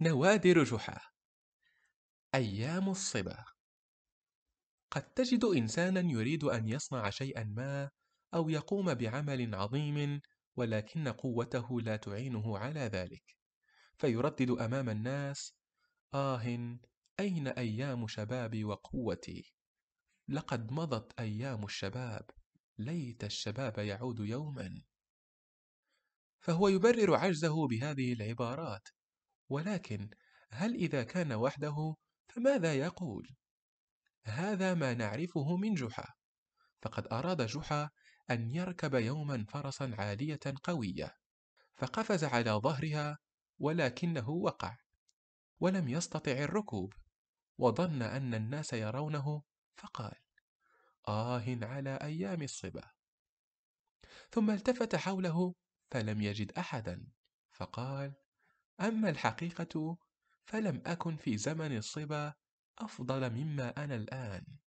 نوادر جحا أيام الصبا قد تجد إنسانا يريد أن يصنع شيئا ما أو يقوم بعمل عظيم ولكن قوته لا تعينه على ذلك فيردد أمام الناس آه أين أيام شبابي وقوتي لقد مضت أيام الشباب ليت الشباب يعود يوما فهو يبرر عجزه بهذه العبارات ولكن هل إذا كان وحده فماذا يقول؟ هذا ما نعرفه من جحا فقد أراد جحا أن يركب يوما فرسا عالية قوية فقفز على ظهرها ولكنه وقع ولم يستطع الركوب وظن أن الناس يرونه فقال آه على أيام الصبا ثم التفت حوله فلم يجد أحدا فقال أما الحقيقة فلم أكن في زمن الصبا أفضل مما أنا الآن